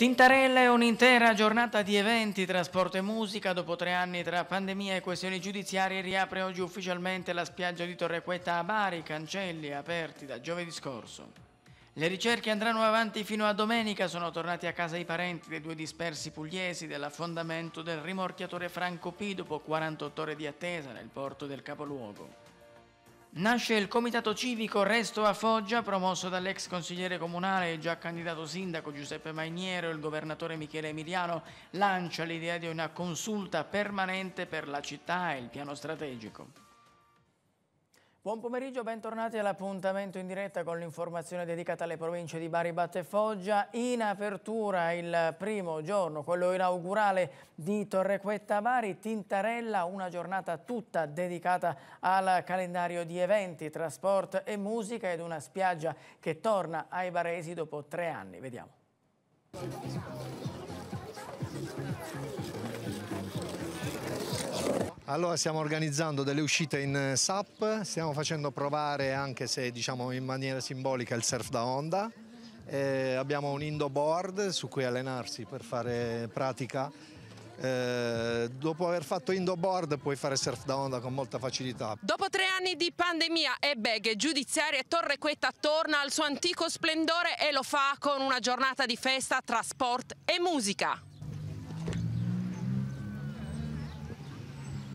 Tintarella è un'intera giornata di eventi, trasporto e musica. Dopo tre anni tra pandemia e questioni giudiziarie riapre oggi ufficialmente la spiaggia di Torrequeta a Bari, cancelli aperti da giovedì scorso. Le ricerche andranno avanti fino a domenica, sono tornati a casa i parenti dei due dispersi pugliesi dell'affondamento del rimorchiatore Franco P dopo 48 ore di attesa nel porto del capoluogo. Nasce il Comitato Civico Resto a Foggia, promosso dall'ex consigliere comunale e già candidato sindaco Giuseppe Mainiero e il governatore Michele Emiliano, lancia l'idea di una consulta permanente per la città e il piano strategico. Buon pomeriggio, bentornati all'appuntamento in diretta con l'informazione dedicata alle province di Bari, Batte e Foggia. In apertura il primo giorno, quello inaugurale di Torrequetta Bari, Tintarella, una giornata tutta dedicata al calendario di eventi, trasport e musica ed una spiaggia che torna ai baresi dopo tre anni. Vediamo. Allora stiamo organizzando delle uscite in eh, SAP, stiamo facendo provare anche se diciamo in maniera simbolica il surf da onda. Eh, abbiamo un indo board su cui allenarsi per fare pratica. Eh, dopo aver fatto indo board puoi fare surf da onda con molta facilità. Dopo tre anni di pandemia e beghe giudiziarie, Quetta torna al suo antico splendore e lo fa con una giornata di festa tra sport e musica.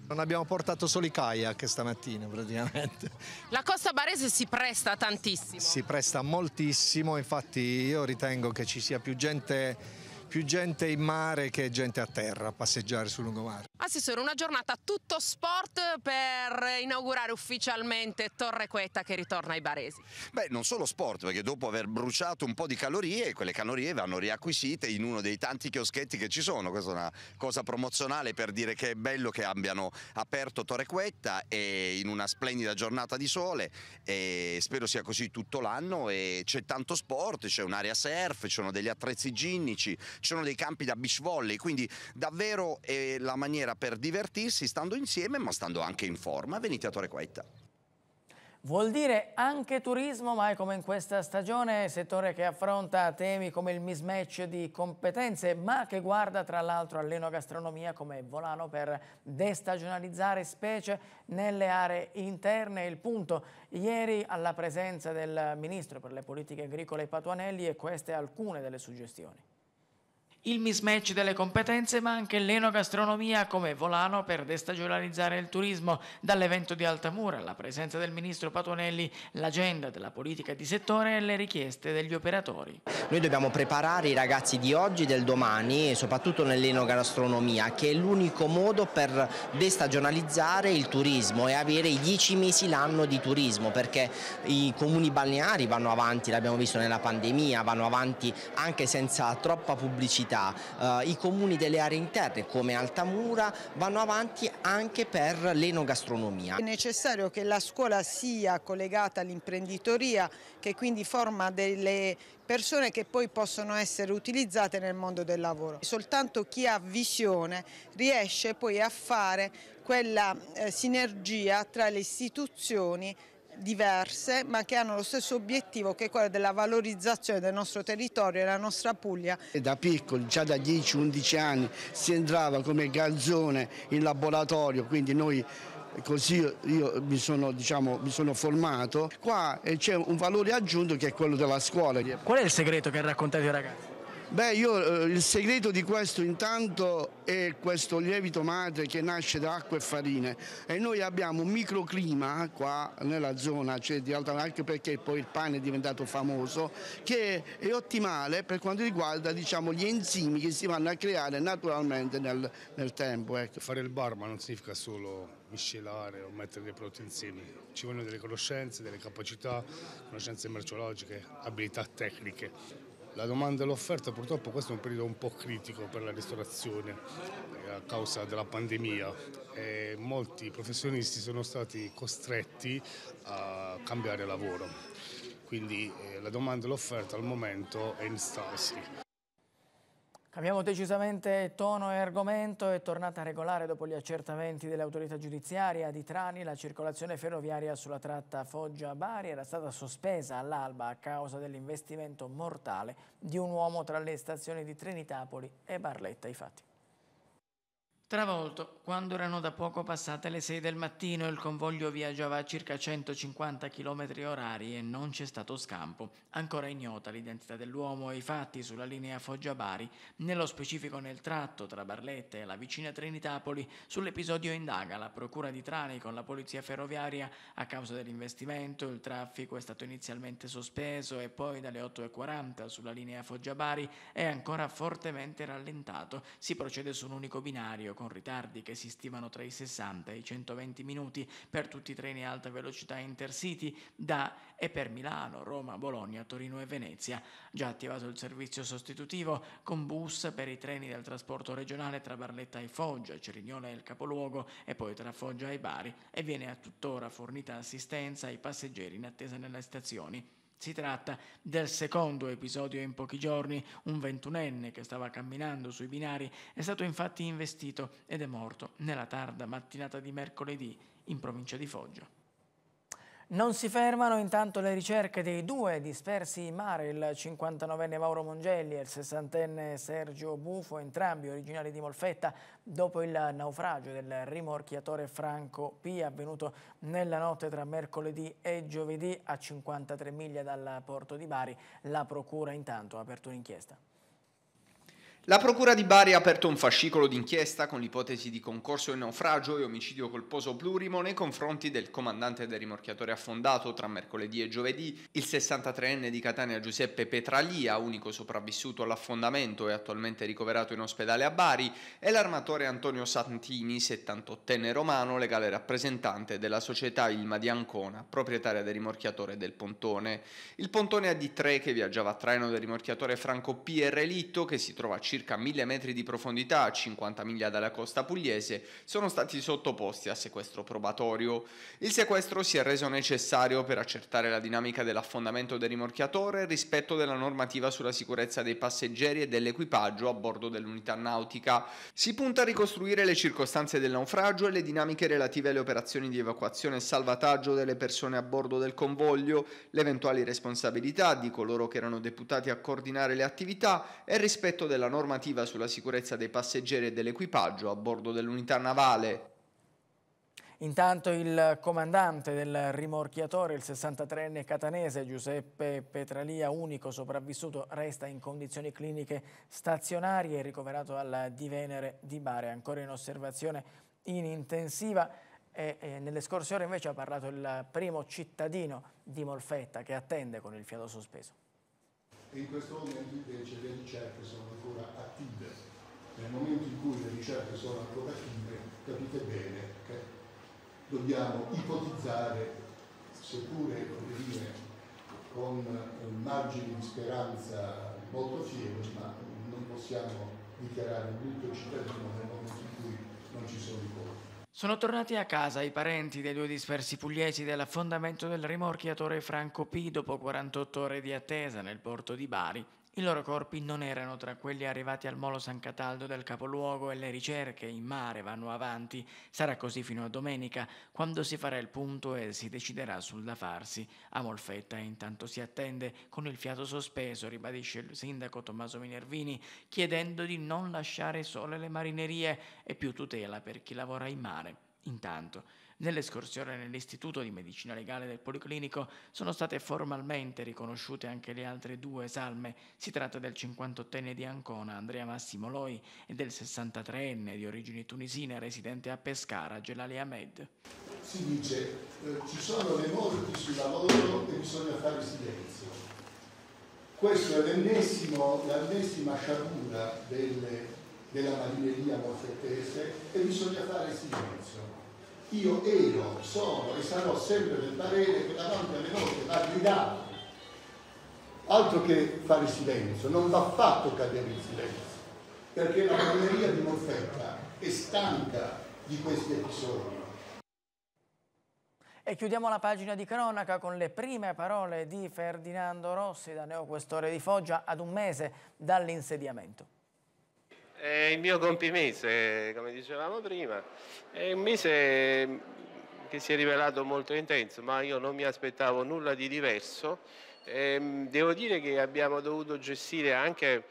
Non abbiamo portato solo i kayak stamattina praticamente. La costa barese si presta tantissimo. Si presta moltissimo, infatti io ritengo che ci sia più gente più gente in mare che gente a terra a passeggiare sul lungomare. Assessore, una giornata tutto sport per inaugurare ufficialmente Torre Quetta che ritorna ai baresi. Beh, non solo sport, perché dopo aver bruciato un po' di calorie, quelle calorie vanno riacquisite in uno dei tanti chioschetti che ci sono. Questa è una cosa promozionale per dire che è bello che abbiano aperto Torre Quetta e in una splendida giornata di sole e spero sia così tutto l'anno e c'è tanto sport, c'è un'area surf, ci sono degli attrezzi ginnici, ci sono dei campi da beach volley, quindi davvero è la maniera per divertirsi stando insieme ma stando anche in forma. Venite a Torre Quaita. Vuol dire anche turismo, ma è come in questa stagione, settore che affronta temi come il mismatch di competenze, ma che guarda tra l'altro all'enogastronomia come volano per destagionalizzare specie nelle aree interne. Il punto, ieri alla presenza del Ministro per le politiche agricole Patuanelli e queste alcune delle suggestioni il mismatch delle competenze ma anche l'enogastronomia come volano per destagionalizzare il turismo, dall'evento di Altamura alla presenza del ministro Patonelli, l'agenda della politica di settore e le richieste degli operatori. Noi dobbiamo preparare i ragazzi di oggi e del domani, soprattutto nell'enogastronomia, che è l'unico modo per destagionalizzare il turismo e avere i 10 mesi l'anno di turismo, perché i comuni balneari vanno avanti, l'abbiamo visto nella pandemia, vanno avanti anche senza troppa pubblicità città, eh, i comuni delle aree interne come Altamura vanno avanti anche per l'enogastronomia. È necessario che la scuola sia collegata all'imprenditoria che quindi forma delle persone che poi possono essere utilizzate nel mondo del lavoro. Soltanto chi ha visione riesce poi a fare quella eh, sinergia tra le istituzioni diverse ma che hanno lo stesso obiettivo che è quello della valorizzazione del nostro territorio e della nostra Puglia. Da piccoli, già da 10-11 anni, si entrava come garzone in laboratorio, quindi noi così io mi sono, diciamo, mi sono formato. Qua eh, c'è un valore aggiunto che è quello della scuola. Qual è il segreto che raccontate ai ragazzi? Beh, io, eh, il segreto di questo intanto è questo lievito madre che nasce da acqua e farine e noi abbiamo un microclima qua nella zona, cioè di Alta anche perché poi il pane è diventato famoso, che è ottimale per quanto riguarda diciamo, gli enzimi che si vanno a creare naturalmente nel, nel tempo. Ecco. Fare il barman non significa solo miscelare o mettere dei prodotti insieme, ci vogliono delle conoscenze, delle capacità, conoscenze merceologiche, abilità tecniche la domanda e l'offerta purtroppo questo è un periodo un po' critico per la ristorazione eh, a causa della pandemia e molti professionisti sono stati costretti a cambiare lavoro quindi eh, la domanda e l'offerta al momento è in stasi. Cambiamo decisamente tono e argomento. È tornata a regolare dopo gli accertamenti dell'autorità giudiziaria di Trani la circolazione ferroviaria sulla tratta Foggia-Bari. Era stata sospesa all'alba a causa dell'investimento mortale di un uomo tra le stazioni di Trinitapoli e Barletta. I fatti. Travolto, quando erano da poco passate le 6 del mattino, il convoglio viaggiava a circa 150 km orari e non c'è stato scampo. Ancora ignota l'identità dell'uomo e i fatti sulla linea Foggia-Bari, nello specifico nel tratto tra Barletta e la vicina Trinitapoli, sull'episodio indaga la Procura di Trani con la Polizia Ferroviaria a causa dell'investimento, il traffico è stato inizialmente sospeso e poi dalle 8.40 sulla linea Foggia-Bari è ancora fortemente rallentato, si procede su un unico binario con ritardi che si stimano tra i 60 e i 120 minuti per tutti i treni a alta velocità intercity da e per Milano, Roma, Bologna, Torino e Venezia. Già attivato il servizio sostitutivo con bus per i treni del trasporto regionale tra Barletta e Foggia, Cerignola e il capoluogo e poi tra Foggia e Bari e viene a tuttora fornita assistenza ai passeggeri in attesa nelle stazioni. Si tratta del secondo episodio in pochi giorni. Un ventunenne che stava camminando sui binari è stato infatti investito ed è morto nella tarda mattinata di mercoledì in provincia di Foggia. Non si fermano intanto le ricerche dei due dispersi in mare, il 59enne Mauro Mongelli e il 60enne Sergio Bufo, entrambi originari di Molfetta, dopo il naufragio del rimorchiatore Franco Pia avvenuto nella notte tra mercoledì e giovedì a 53 miglia dal porto di Bari. La procura intanto ha aperto un'inchiesta. La Procura di Bari ha aperto un fascicolo d'inchiesta con l'ipotesi di concorso in naufragio e omicidio colposo plurimo nei confronti del comandante del rimorchiatore affondato tra mercoledì e giovedì, il 63enne di Catania Giuseppe Petralia, unico sopravvissuto all'affondamento e attualmente ricoverato in ospedale a Bari, e l'armatore Antonio Santini, 78enne romano, legale rappresentante della società Ilma di Ancona, proprietaria del rimorchiatore del Pontone. Il Pontone è di tre che viaggiava a traino del rimorchiatore Franco P. Relitto che si trova a circa circa 1000 metri di profondità a 50 miglia dalla costa pugliese, sono stati sottoposti a sequestro probatorio. Il sequestro si è reso necessario per accertare la dinamica dell'affondamento del rimorchiatore rispetto della normativa sulla sicurezza dei passeggeri e dell'equipaggio a bordo dell'unità nautica. Si punta a ricostruire le circostanze del naufragio e le dinamiche relative alle operazioni di evacuazione e salvataggio delle persone a bordo del convoglio, le eventuali responsabilità di coloro che erano deputati a coordinare le attività e rispetto della norma normativa sulla sicurezza dei passeggeri e dell'equipaggio a bordo dell'unità navale Intanto il comandante del rimorchiatore, il 63enne catanese Giuseppe Petralia, unico sopravvissuto, resta in condizioni cliniche stazionarie, ricoverato al Venere di Bari, ancora in osservazione in intensiva. E, e nelle scorse ore invece ha parlato il primo cittadino di Molfetta che attende con il fiato sospeso e in questo momento invece le ricerche sono ancora attive. Nel momento in cui le ricerche sono ancora attive capite bene che dobbiamo ipotizzare, seppure dire, con margini di speranza molto fievoli, ma non possiamo dichiarare un lutto cittadino nel momento in cui non ci sono i sono tornati a casa i parenti dei due dispersi pugliesi dell'affondamento del rimorchiatore Franco P dopo 48 ore di attesa nel porto di Bari i loro corpi non erano tra quelli arrivati al molo San Cataldo del capoluogo e le ricerche in mare vanno avanti. Sarà così fino a domenica, quando si farà il punto e si deciderà sul da farsi. A Molfetta intanto si attende, con il fiato sospeso, ribadisce il sindaco Tommaso Minervini, chiedendo di non lasciare sole le marinerie e più tutela per chi lavora in mare. Intanto, Nell'escursione nell'Istituto di Medicina Legale del Policlinico sono state formalmente riconosciute anche le altre due salme. Si tratta del 58enne di Ancona, Andrea Massimo Loi, e del 63enne di origini tunisine residente a Pescara, Gelali Ahmed. Si dice eh, ci sono le morti sul lavoro e bisogna fare silenzio. Questa è l'ennesima sciagura delle, della marineria molfettese e bisogna fare silenzio io ero, sono e sarò sempre del parere che davanti alle volte va gridato. Altro che fare silenzio, non va fatto cadere in silenzio, perché la galleria di Morfetta è stanca di questi episodi. E chiudiamo la pagina di cronaca con le prime parole di Ferdinando Rossi, da neoquestore di Foggia, ad un mese dall'insediamento. È il mio compimese, come dicevamo prima, è un mese che si è rivelato molto intenso, ma io non mi aspettavo nulla di diverso. Ehm, devo dire che abbiamo dovuto gestire anche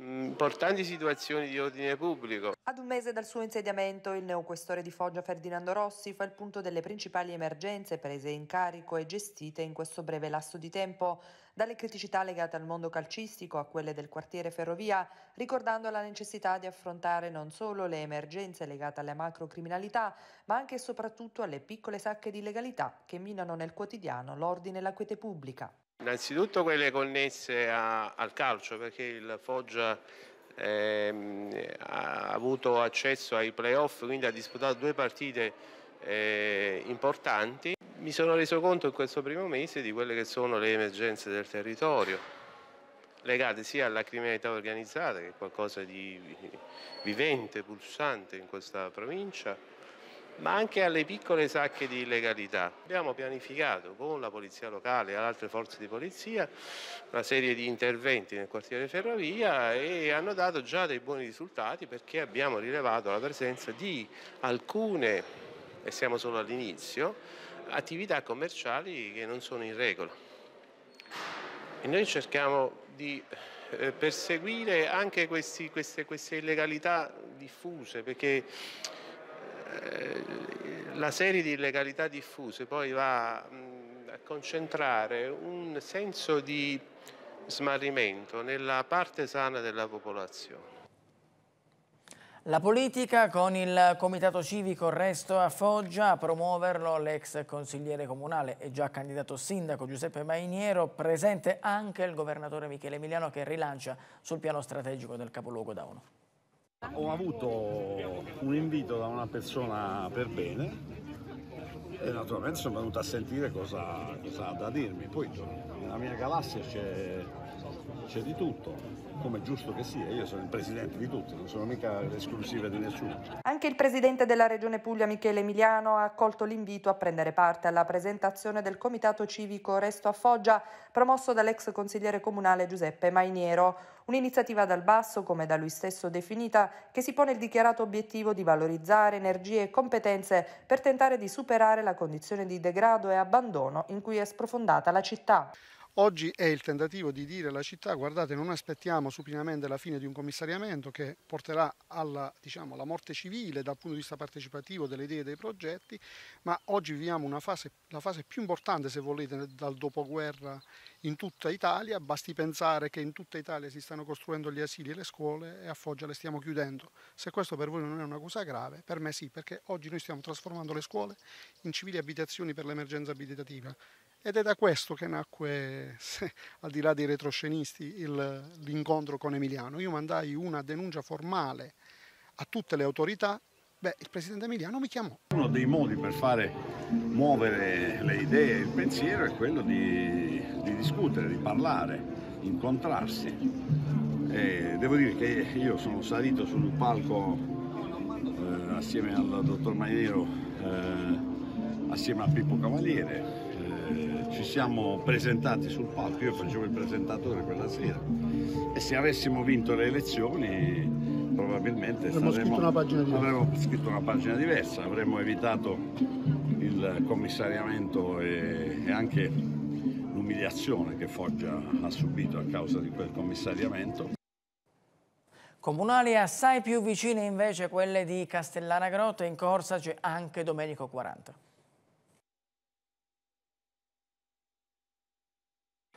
importanti situazioni di ordine pubblico. Ad un mese dal suo insediamento, il neoquestore di Foggia Ferdinando Rossi fa il punto delle principali emergenze prese in carico e gestite in questo breve lasso di tempo, dalle criticità legate al mondo calcistico a quelle del quartiere ferrovia, ricordando la necessità di affrontare non solo le emergenze legate alla macrocriminalità, ma anche e soprattutto alle piccole sacche di legalità che minano nel quotidiano l'ordine e la quiete pubblica. Innanzitutto quelle connesse a, al calcio, perché il Foggia eh, ha avuto accesso ai playoff, quindi ha disputato due partite eh, importanti. Mi sono reso conto in questo primo mese di quelle che sono le emergenze del territorio, legate sia alla criminalità organizzata, che è qualcosa di vivente, pulsante in questa provincia, ma anche alle piccole sacche di illegalità. Abbiamo pianificato con la Polizia Locale e altre forze di polizia una serie di interventi nel quartiere Ferrovia e hanno dato già dei buoni risultati perché abbiamo rilevato la presenza di alcune, e siamo solo all'inizio, attività commerciali che non sono in regola. E noi cerchiamo di eh, perseguire anche questi, queste, queste illegalità diffuse perché eh, la serie di illegalità diffuse poi va a concentrare un senso di smarrimento nella parte sana della popolazione. La politica con il Comitato Civico Resto a Foggia, a promuoverlo l'ex consigliere comunale e già candidato sindaco Giuseppe Mainiero, presente anche il governatore Michele Emiliano che rilancia sul piano strategico del capoluogo Dauno. Ho avuto un invito da una persona per bene e naturalmente sono venuto a sentire cosa, ha da dirmi. Poi nella mia galassia c'è c'è di tutto, come giusto che sia, io sono il presidente di tutti, non sono mica l'esclusiva di nessuno. Anche il presidente della Regione Puglia, Michele Emiliano, ha accolto l'invito a prendere parte alla presentazione del Comitato Civico Resto a Foggia, promosso dall'ex consigliere comunale Giuseppe Mainiero, un'iniziativa dal basso, come da lui stesso definita, che si pone il dichiarato obiettivo di valorizzare energie e competenze per tentare di superare la condizione di degrado e abbandono in cui è sprofondata la città. Oggi è il tentativo di dire alla città guardate non aspettiamo supinamente la fine di un commissariamento che porterà alla, diciamo, alla morte civile dal punto di vista partecipativo delle idee e dei progetti, ma oggi viviamo fase, la fase più importante se volete dal dopoguerra in tutta Italia, basti pensare che in tutta Italia si stanno costruendo gli asili e le scuole e a Foggia le stiamo chiudendo. Se questo per voi non è una cosa grave, per me sì, perché oggi noi stiamo trasformando le scuole in civili abitazioni per l'emergenza abitativa. Ed è da questo che nacque, al di là dei retroscenisti, il, l'incontro con Emiliano. Io mandai una denuncia formale a tutte le autorità, beh, il presidente Emiliano mi chiamò. Uno dei modi per fare muovere le idee e il pensiero è quello di, di discutere, di parlare, incontrarsi. E devo dire che io sono salito sul palco eh, assieme al dottor Maniero, eh, assieme a Pippo Cavaliere, eh, eh, ci siamo presentati sul palco, io facevo il presentatore quella sera e se avessimo vinto le elezioni probabilmente avremmo scritto, avremmo scritto una pagina diversa, avremmo evitato il commissariamento e, e anche l'umiliazione che Foggia ha subito a causa di quel commissariamento. Comunali assai più vicine invece quelle di Castellana Grotto, in corsa c'è anche Domenico 40.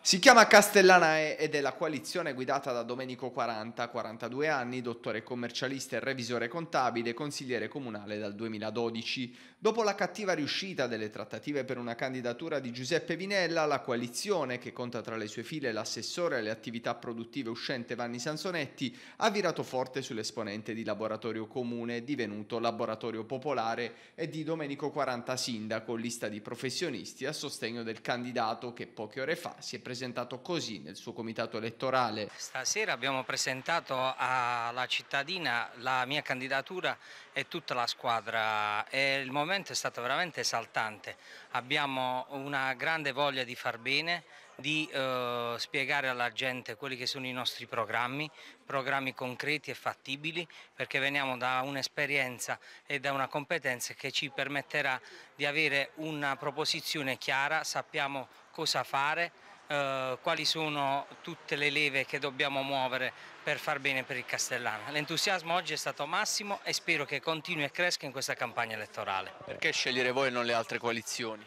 Si chiama Castellanae ed è la coalizione guidata da Domenico 40, 42 anni, dottore commercialista e revisore contabile, consigliere comunale dal 2012. Dopo la cattiva riuscita delle trattative per una candidatura di Giuseppe Vinella, la coalizione, che conta tra le sue file l'assessore alle attività produttive uscente Vanni Sansonetti, ha virato forte sull'esponente di Laboratorio Comune, divenuto Laboratorio Popolare, e di Domenico 40 Sindaco, lista di professionisti a sostegno del candidato che poche ore fa si è presentato presentato così nel suo comitato elettorale. Stasera abbiamo presentato alla cittadina la mia candidatura e tutta la squadra e il momento è stato veramente esaltante. Abbiamo una grande voglia di far bene, di eh, spiegare alla gente quelli che sono i nostri programmi, programmi concreti e fattibili, perché veniamo da un'esperienza e da una competenza che ci permetterà di avere una proposizione chiara, sappiamo cosa fare, eh, quali sono tutte le leve che dobbiamo muovere per far bene per il Castellana. L'entusiasmo oggi è stato massimo e spero che continui e cresca in questa campagna elettorale. Perché scegliere voi e non le altre coalizioni?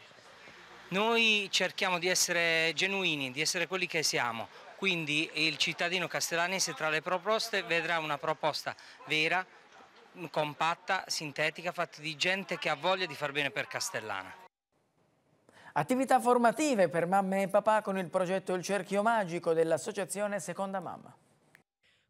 Noi cerchiamo di essere genuini, di essere quelli che siamo, quindi il cittadino castellanese tra le proposte vedrà una proposta vera, compatta, sintetica, fatta di gente che ha voglia di far bene per Castellana. Attività formative per mamme e papà con il progetto Il Cerchio Magico dell'Associazione Seconda Mamma.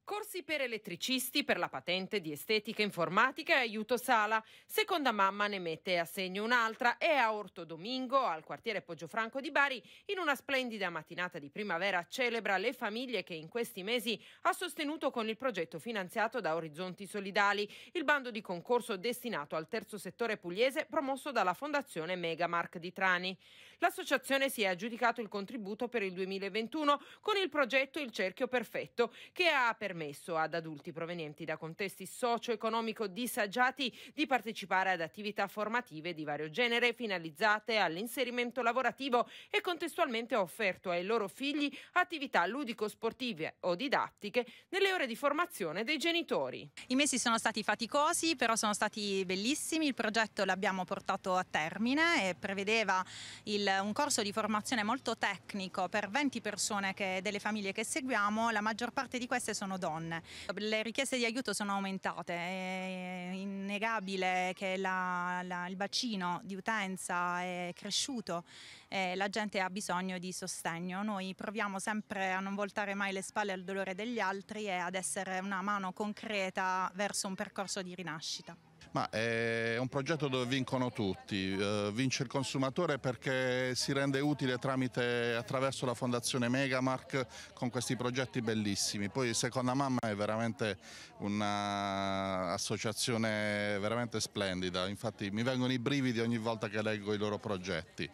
Corsi per elettricisti per la patente di estetica informatica e aiuto sala. Seconda mamma ne mette a segno un'altra È a Orto Domingo, al quartiere Poggiofranco di Bari, in una splendida mattinata di primavera celebra le famiglie che in questi mesi ha sostenuto con il progetto finanziato da Orizzonti Solidali, il bando di concorso destinato al terzo settore pugliese promosso dalla Fondazione Megamark di Trani. L'associazione si è aggiudicato il contributo per il 2021 con il progetto Il Cerchio Perfetto, che ha permesso permesso ad adulti provenienti da contesti socio-economico disagiati di partecipare ad attività formative di vario genere finalizzate all'inserimento lavorativo e contestualmente ha offerto ai loro figli attività ludico-sportive o didattiche nelle ore di formazione dei genitori. I mesi sono stati faticosi, però sono stati bellissimi. Il progetto l'abbiamo portato a termine e prevedeva il, un corso di formazione molto tecnico per 20 persone che, delle famiglie che seguiamo. La maggior parte di queste sono donne donne. Le richieste di aiuto sono aumentate, è innegabile che la, la, il bacino di utenza è cresciuto e la gente ha bisogno di sostegno. Noi proviamo sempre a non voltare mai le spalle al dolore degli altri e ad essere una mano concreta verso un percorso di rinascita. Ma eh, è un progetto dove vincono tutti, eh, vince il consumatore perché si rende utile tramite, attraverso la fondazione Megamark con questi progetti bellissimi, poi Seconda Mamma è veramente un'associazione veramente splendida, infatti mi vengono i brividi ogni volta che leggo i loro progetti.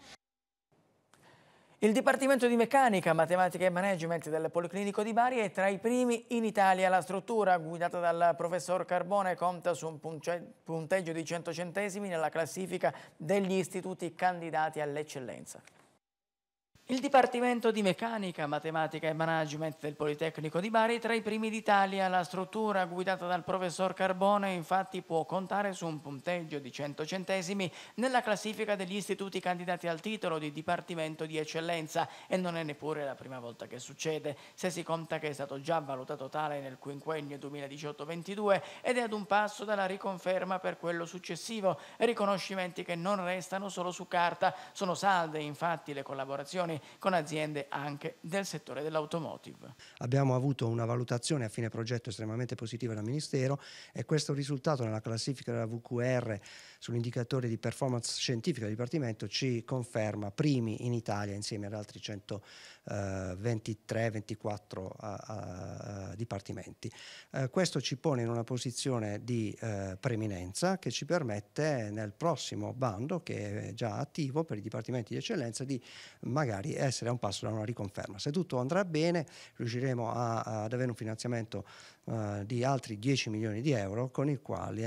Il Dipartimento di Meccanica, Matematica e Management del Policlinico di Bari è tra i primi in Italia. La struttura, guidata dal professor Carbone, conta su un punteggio di 100 centesimi nella classifica degli istituti candidati all'eccellenza. Il Dipartimento di Meccanica, Matematica e Management del Politecnico di Bari è tra i primi d'Italia. La struttura guidata dal professor Carbone infatti può contare su un punteggio di 100 centesimi nella classifica degli istituti candidati al titolo di Dipartimento di Eccellenza e non è neppure la prima volta che succede, se si conta che è stato già valutato tale nel quinquennio 2018-22 ed è ad un passo dalla riconferma per quello successivo, riconoscimenti che non restano solo su carta, sono salde infatti le collaborazioni con aziende anche del settore dell'automotive. Abbiamo avuto una valutazione a fine progetto estremamente positiva dal Ministero e questo risultato nella classifica della VQR sull'indicatore di performance scientifica del Dipartimento ci conferma primi in Italia insieme ad altri 123-24 eh, dipartimenti. Eh, questo ci pone in una posizione di eh, preeminenza che ci permette nel prossimo bando che è già attivo per i dipartimenti di eccellenza di magari essere a un passo da una riconferma. Se tutto andrà bene riusciremo a, ad avere un finanziamento di altri 10 milioni di euro con i quali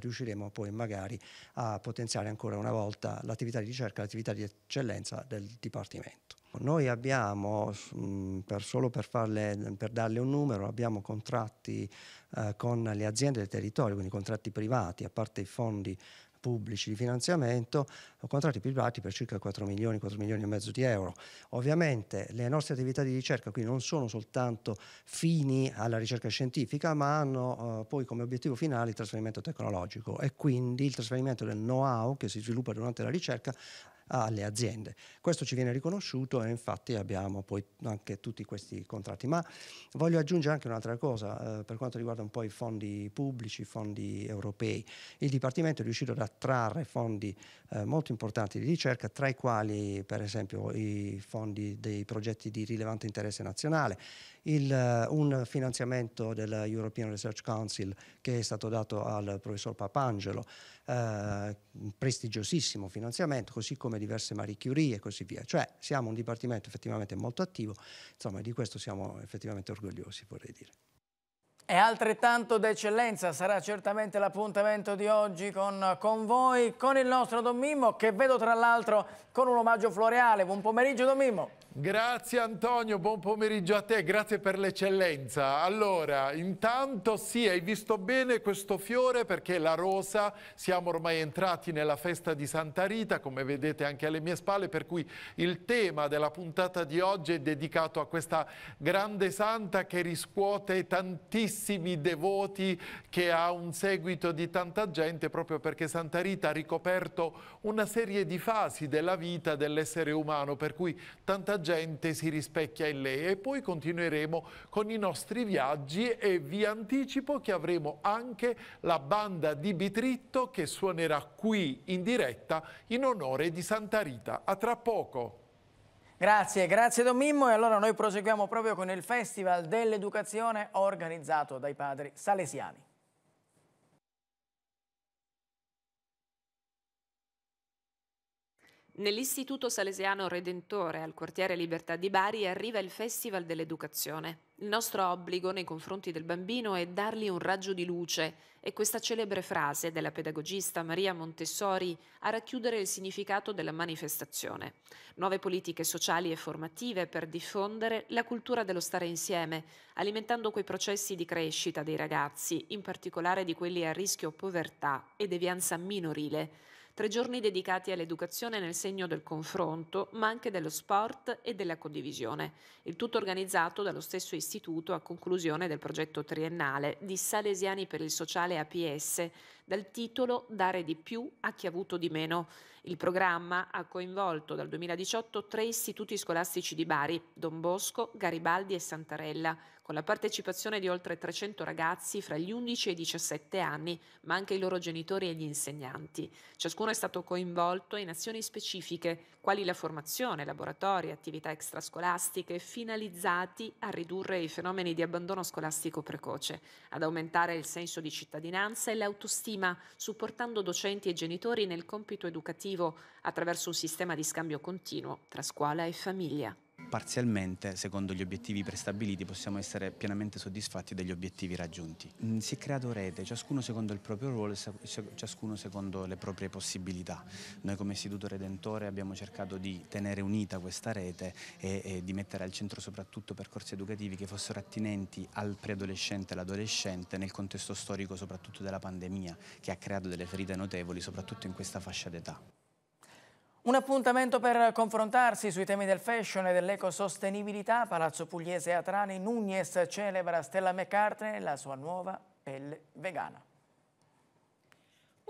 riusciremo poi magari a potenziare ancora una volta l'attività di ricerca, l'attività di eccellenza del Dipartimento. Noi abbiamo, mm, per, solo per, farle, per, darle un numero, abbiamo contratti eh, con le aziende del territorio, quindi contratti privati, a parte i fondi pubblici di finanziamento o contratti privati per circa 4 milioni, 4 milioni e mezzo di euro. Ovviamente le nostre attività di ricerca qui non sono soltanto fini alla ricerca scientifica, ma hanno eh, poi come obiettivo finale il trasferimento tecnologico e quindi il trasferimento del know-how che si sviluppa durante la ricerca alle aziende. Questo ci viene riconosciuto e infatti abbiamo poi anche tutti questi contratti. Ma voglio aggiungere anche un'altra cosa eh, per quanto riguarda un po' i fondi pubblici, i fondi europei. Il Dipartimento è riuscito ad attrarre fondi eh, molto importanti di ricerca, tra i quali per esempio i fondi dei progetti di rilevante interesse nazionale, il, eh, un finanziamento del European Research Council che è stato dato al professor Papangelo, eh, prestigiosissimo finanziamento, così come come diverse Marie Curie e così via. Cioè siamo un dipartimento effettivamente molto attivo, insomma di questo siamo effettivamente orgogliosi vorrei dire. E altrettanto d'eccellenza sarà certamente l'appuntamento di oggi con, con, voi, con il nostro Don Mimmo, che vedo tra l'altro con un omaggio floreale. Buon pomeriggio Don Mimmo. Grazie Antonio, buon pomeriggio a te, grazie per l'eccellenza. Allora, intanto sì, hai visto bene questo fiore perché la rosa, siamo ormai entrati nella festa di Santa Rita, come vedete anche alle mie spalle, per cui il tema della puntata di oggi è dedicato a questa grande santa che riscuote tantissimo pochissimi devoti che ha un seguito di tanta gente proprio perché Santa Rita ha ricoperto una serie di fasi della vita dell'essere umano per cui tanta gente si rispecchia in lei e poi continueremo con i nostri viaggi e vi anticipo che avremo anche la banda di Bitritto che suonerà qui in diretta in onore di Santa Rita. A tra poco! Grazie, grazie Don Mimmo e allora noi proseguiamo proprio con il Festival dell'Educazione organizzato dai padri salesiani. Nell'Istituto Salesiano Redentore al quartiere Libertà di Bari arriva il Festival dell'Educazione. Il nostro obbligo nei confronti del bambino è dargli un raggio di luce e questa celebre frase della pedagogista Maria Montessori a racchiudere il significato della manifestazione. Nuove politiche sociali e formative per diffondere la cultura dello stare insieme, alimentando quei processi di crescita dei ragazzi, in particolare di quelli a rischio povertà e devianza minorile Tre giorni dedicati all'educazione nel segno del confronto, ma anche dello sport e della condivisione. Il tutto organizzato dallo stesso istituto a conclusione del progetto triennale di Salesiani per il Sociale APS, dal titolo Dare di più a chi ha avuto di meno. Il programma ha coinvolto dal 2018 tre istituti scolastici di Bari, Don Bosco, Garibaldi e Santarella con la partecipazione di oltre 300 ragazzi fra gli 11 e i 17 anni, ma anche i loro genitori e gli insegnanti. Ciascuno è stato coinvolto in azioni specifiche, quali la formazione, laboratori, attività extrascolastiche, finalizzati a ridurre i fenomeni di abbandono scolastico precoce, ad aumentare il senso di cittadinanza e l'autostima, supportando docenti e genitori nel compito educativo attraverso un sistema di scambio continuo tra scuola e famiglia parzialmente, secondo gli obiettivi prestabiliti, possiamo essere pienamente soddisfatti degli obiettivi raggiunti. Mm, si è creato rete, ciascuno secondo il proprio ruolo e ciascuno secondo le proprie possibilità. Noi come Istituto Redentore abbiamo cercato di tenere unita questa rete e, e di mettere al centro soprattutto percorsi educativi che fossero attinenti al preadolescente e all'adolescente nel contesto storico soprattutto della pandemia che ha creato delle ferite notevoli soprattutto in questa fascia d'età. Un appuntamento per confrontarsi sui temi del fashion e dell'ecosostenibilità. Palazzo Pugliese a Trani, Nunez celebra Stella McCartney e la sua nuova pelle vegana.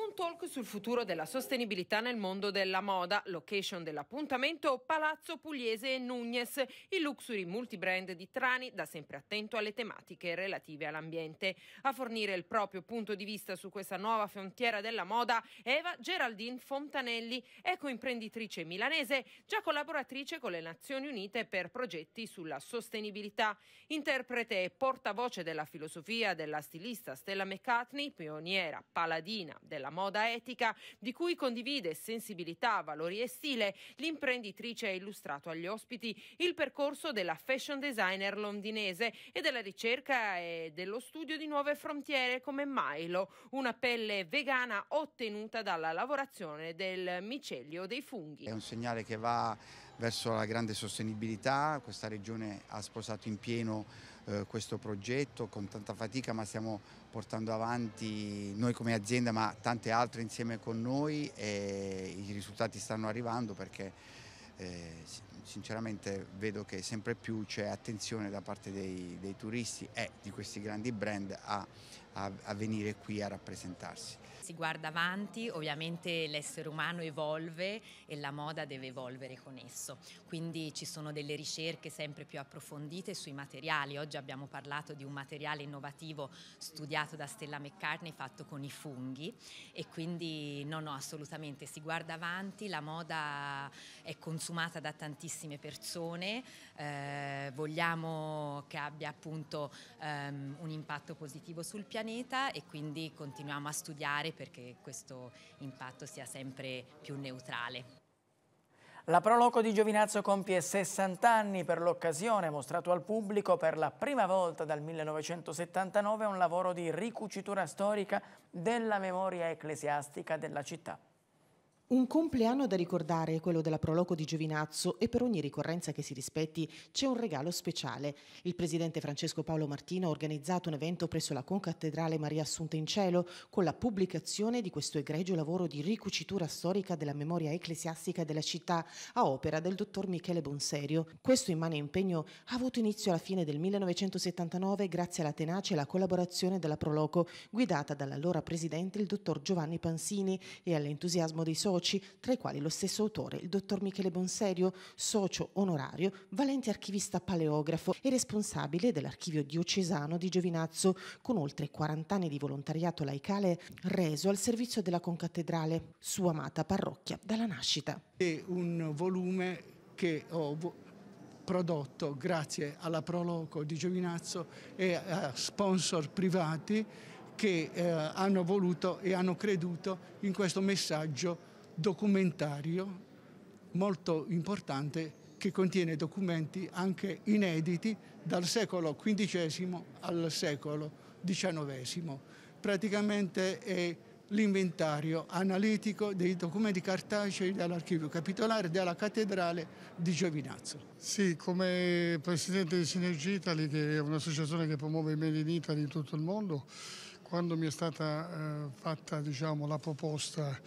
Un talk sul futuro della sostenibilità nel mondo della moda, location dell'appuntamento Palazzo Pugliese e Nunez, il luxury multibrand di Trani, da sempre attento alle tematiche relative all'ambiente. A fornire il proprio punto di vista su questa nuova frontiera della moda, Eva Geraldine Fontanelli, ecoimprenditrice milanese, già collaboratrice con le Nazioni Unite per progetti sulla sostenibilità. Interprete e portavoce della filosofia della stilista Stella McCartney, pioniera paladina della moda etica di cui condivide sensibilità, valori e stile, l'imprenditrice ha illustrato agli ospiti il percorso della fashion designer londinese e della ricerca e dello studio di nuove frontiere come Milo, una pelle vegana ottenuta dalla lavorazione del micelio dei funghi. È un segnale che va verso la grande sostenibilità, questa regione ha sposato in pieno eh, questo progetto con tanta fatica ma stiamo portando avanti noi come azienda ma tante altre insieme con noi e i risultati stanno arrivando perché eh, sinceramente vedo che sempre più c'è attenzione da parte dei, dei, turisti e di questi grandi brand a, a, a venire qui a rappresentarsi si guarda avanti, ovviamente l'essere umano evolve e la moda deve evolvere con esso. Quindi ci sono delle ricerche sempre più approfondite sui materiali. Oggi abbiamo parlato di un materiale innovativo studiato da Stella McCartney fatto con i funghi e quindi no, no, assolutamente si guarda avanti, la moda è consumata da tantissime persone, eh, vogliamo che abbia appunto ehm, un impatto positivo sul pianeta e quindi continuiamo a studiare perché questo impatto sia sempre più neutrale. La Proloco di Giovinazzo compie 60 anni per l'occasione, mostrato al pubblico per la prima volta dal 1979 un lavoro di ricucitura storica della memoria ecclesiastica della città. Un compleanno da ricordare è quello della Proloco di Giovinazzo e per ogni ricorrenza che si rispetti c'è un regalo speciale. Il presidente Francesco Paolo Martino ha organizzato un evento presso la concattedrale Maria Assunta in Cielo con la pubblicazione di questo egregio lavoro di ricucitura storica della memoria ecclesiastica della città a opera del dottor Michele Bonserio. Questo immane impegno ha avuto inizio alla fine del 1979 grazie alla tenace e alla collaborazione della Proloco guidata dall'allora presidente il dottor Giovanni Pansini e all'entusiasmo dei soci soci, tra i quali lo stesso autore, il dottor Michele Bonserio, socio onorario, valente archivista paleografo e responsabile dell'archivio diocesano di Giovinazzo, con oltre 40 anni di volontariato laicale reso al servizio della concattedrale, sua amata parrocchia dalla nascita. È un volume che ho prodotto grazie alla Proloco di Giovinazzo e a sponsor privati che eh, hanno voluto e hanno creduto in questo messaggio documentario molto importante che contiene documenti anche inediti dal secolo XV al secolo XIX. Praticamente è l'inventario analitico dei documenti cartacei dell'archivio capitolare della cattedrale di Giovinazzo. Sì, come presidente di Sinergia Italy, che è un'associazione che promuove i Made in Italy in tutto il mondo, quando mi è stata eh, fatta diciamo, la proposta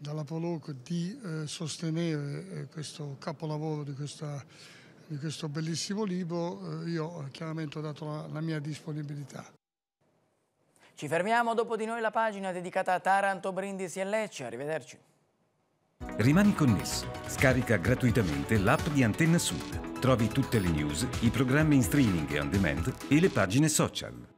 dalla Poloc di eh, sostenere eh, questo capolavoro di, questa, di, questo bellissimo libro, eh, io eh, chiaramente ho dato la, la mia disponibilità. Ci fermiamo dopo di noi la pagina dedicata a Taranto, Brindisi e Lecce. Arrivederci. Rimani connesso. Scarica gratuitamente l'app di Antenna Sud. Trovi tutte le news, i programmi in streaming e on demand e le pagine social.